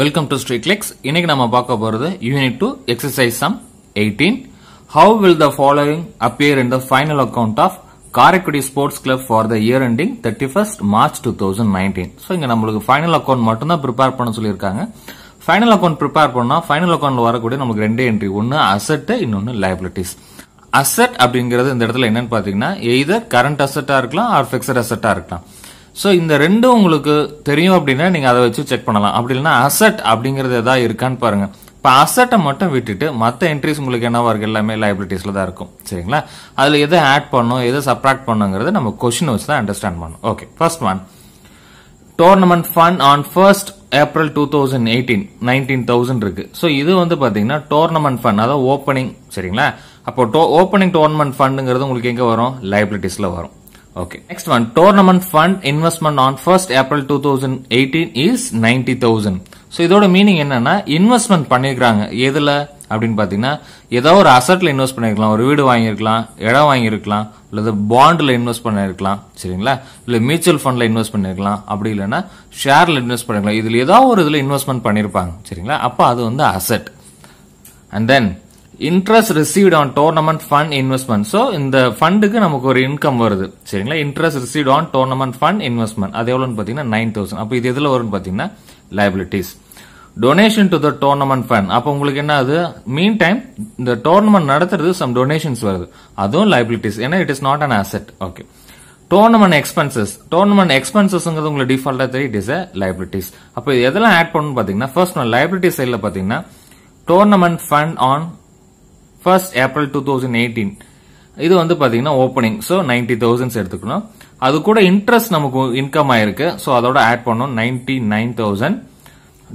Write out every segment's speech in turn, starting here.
welcome to ஸ்ட்ரீ clicks இன்னைக்கு நம்ம பார்க்க போறது unit two exercise sum eighteen how will the following appear in the final account of Karaikudi sports club for the year ending thirty first March two thousand nineteen so இங்கே நம்மளுக்கு final account மட்டும் தான் prepare பண்ண சொல்லியிருக்காங்க final account prepare பண்ணால் final அக்கௌண்ட்ல வரக்கூடிய நமக்கு ரெண்டே என்ட்ரி ஒன்று அசட்டு இன்னொன்று லைபிலிட்டிஸ் அசட் அப்படிங்கிறது இந்த இடத்துல என்னன்னு பார்த்தீங்கன்னா எய்தர் கரண்ட் அசட்டாக இருக்கலாம் ஆர் ஃபிக்ஸட் அசட்டாக இருக்கலாம் ஸோ இந்த ரெண்டும் உங்களுக்கு தெரியும் அப்படின்னா நீங்கள் அதை வச்சு செக் பண்ணலாம் அப்படி இல்லைன்னா அசட் அப்படிங்கிறது எதாவது இருக்கான்னு பாருங்கள் இப்போ அசட்டை மட்டும் விட்டுட்டு மற்ற என்ட்ரிஸ் உங்களுக்கு என்னவா இருக்கு எல்லாமே லைபிலிட்டிஸில் தான் இருக்கும் சரிங்களா அதில் எதை ஆட் பண்ணும் எதை சப்ராக்ட் பண்ணுங்கிறது நம்ம கொஷின் வச்சு தான் அண்டர்ஸ்டாண்ட் பண்ணும் okay first one tournament fund on first April two thousand eighteen nineteen thousand இருக்கு ஸோ இது வந்து பார்த்தீங்கன்னா டோர்னமெண்ட் ஃபண்ட் அதாவது ஓப்பனிங் சரிங்களா அப்போ டோ ஓப்பனிங் டோர்னமெண்ட் ஃபண்டுங்கிறது உங்களுக்கு எங்கே வரும் லைபிலிட்டிஸில் வரும் okay next one tournament fund investment on first April two thousand eighteen is ninety thousand so இதோட மீனிங் என்னன்னா இன்வெஸ்ட்மெண்ட் பண்ணியிருக்காங்க எதில் அப்படின்னு பார்த்தீங்கன்னா ஏதோ ஒரு அசட்டில் இன்வெஸ்ட் பண்ணியிருக்கலாம் ஒரு வீடு வாங்கியிருக்கலாம் இடம் வாங்கியிருக்கலாம் அல்லது பாண்டில் இன்வெஸ்ட் பண்ணியிருக்கலாம் சரிங்களா இல்லை மியூச்சுவல் ஃபண்டில் இன்வெஸ்ட் பண்ணியிருக்கலாம் அப்படி இல்லைன்னா ஷேரில் இன்வெஸ்ட் பண்ணிருக்கலாம் இதில் ஏதோ ஒரு இதில் இன்வெஸ்ட்மெண்ட் பண்ணியிருப்பாங்க சரிங்களா அப்போ அது வந்து asset and then interest received on tournament fund investment so இந்த ஃபண்டுக்கு நமக்கு ஒரு இன்கம் வருது சரிங்களா interest received on tournament fund investment அது எவ்வளோன்னு பார்த்தீங்கன்னா நைன் தௌசண்ட் அப்போ இது எதில் வரும்னு பார்த்தீங்கன்னா liabilities donation to the tournament fund அப்போ உங்களுக்கு என்ன ஆகுது மீன் டைம் இந்த டோர்னமெண்ட் நடத்துறது சம் டொனேஷன்ஸ் வருது அதுவும் லைபிலிட்டிஸ் ஏன்னா it is not an asset okay tournament expenses tournament expenses உங்களுக்கு டிஃபால்ட்டாக தெரியும் இட் இஸ் லைபிலிட்டிஸ் அப்போ இது எதெல்லாம் ஆட் பண்ணணும் பார்த்தீங்கன்னா ஃபர்ஸ்ட் லைபிலிட்டி சைடில் பார்த்தீங்கன்னா tournament fund on first April two thousand eighteen இது வந்து பார்த்தீங்கன்னா ஓப்பனிங் ஸோ நைன்டி தௌசண்ட்ஸ் எடுத்துக்கணும் அது கூட இன்ட்ரெஸ்ட் நமக்கு இன்கம் ஆயிருக்கு ஸோ அதோட ஆட் பண்ணணும் ninety nine thousand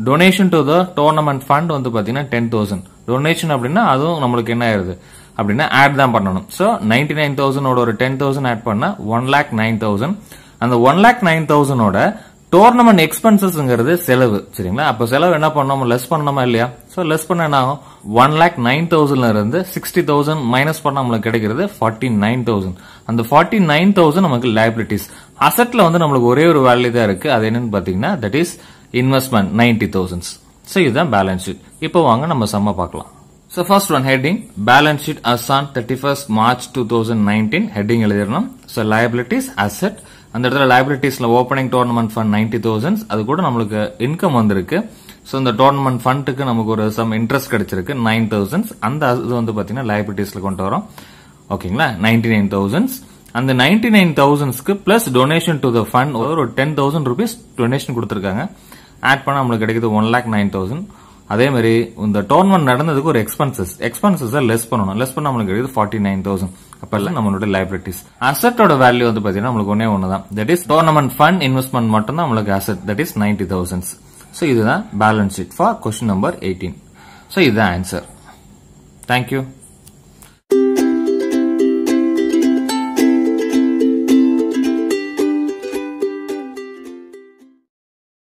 donation to the tournament fund வந்து பார்த்தீங்கன்னா டென் தௌசண்ட் டொனேஷன் அப்படின்னா அதுவும் நம்மளுக்கு என்ன ஆயிருது அப்படின்னா ஆட் தான் பண்ணணும் ஸோ நைன்டி நைன் தௌசண்டோட ஒரு டென் தௌசண்ட் ஆட் பண்ணால் ஒன் லேக் நைன் தௌசண்ட் அந்த ஒன் லேக் நைன் தௌசண்டோட டோர்னமெண்ட் எக்ஸ்பென்சஸ்ங்கிறது செலவு சரிங்களா அப்போ செலவு என்ன பண்ணோம் லெஸ் பண்ணோமா இல்லையா ஸோ லெஸ் பண்ண என்ன ஆகும் ஒன் லேக் நைன் தௌசண்ட்ல இருந்து சிக்ஸ்டி தௌசண்ட் மைனஸ் பண்ண நம்மளுக்கு கிடைக்கிறது ஃபார்ட்டி நைன் தௌசண்ட் அந்த ஃபார்ட்டி நைன் தௌசண்ட் நமக்கு லைபிலிட்டிஸ் அசட்ல வந்து நம்மளுக்கு ஒரே ஒரு வேல்யூ தான் இருக்கு அது என்னன்னு பாத்தீங்கன்னா that is investment ninety thousands so இதுதான் பேலன்ஸ் ஷீட் இப்போ வாங்க நம்ம செம்ம பார்க்கலாம் so first one heading balance sheet as on thirty first March two thousand nineteen heading எழுதிடணும் ஸோ லயபிலிட்டிஸ் அசட் அந்த இடத்துல லைபிலிட்டிஸில் opening tournament fund ninety thousands அது கூட நம்மளுக்கு இன்கம் வந்திருக்கு ஸோ இந்த டோர்னமெண்ட் ஃபண்டுக்கு நமக்கு ஒரு சம் இன்ட்ரெஸ்ட் கிடைச்சிருக்கு நைன் தௌசண்ட்ஸ் அந்த இது வந்து பார்த்தீங்கன்னா லைபிலிட்டிஸில் கொண்டு வரோம் ஓகேங்களா நைன்டி நைன் தௌசண்ட்ஸ் அந்த நைன்டி நைன் தௌசண்ட்ஸ்க்கு plus donation to the fund ஒரு டென் தௌசண்ட் ருபீஸ் டொனேஷன் கொடுத்துருக்காங்க ஆட் பண்ணால் நம்மளுக்கு கிடைக்குது ஒன் லேக் நைன் தௌசண்ட் அதே மாதிரி இந்த டோர்னமெண்ட் நடந்ததுக்கு ஒரு எக்ஸ்பென்சஸ் எக்ஸ்பென்சஸை லெஸ் பண்ணணும் லெஸ் பண்ண நம்மளுக்கு இருக்குது ஃபார்ட்டி நைன் தௌசண்ட் அப்பெல்லாம் நம்மளோட லைபிலிட்டிஸ் அசட்டோட வேல்யூ வந்து பாத்தீங்கன்னா நம்மளுக்கு ஒன்னே ஒன்று தான் that is tournament fund investment மட்டும் தான் நம்மளுக்கு asset that is ninety thousands so இதுதான் balance sheet for question number eighteen so இதுதான் ஆன்சர் தேங்க்யூ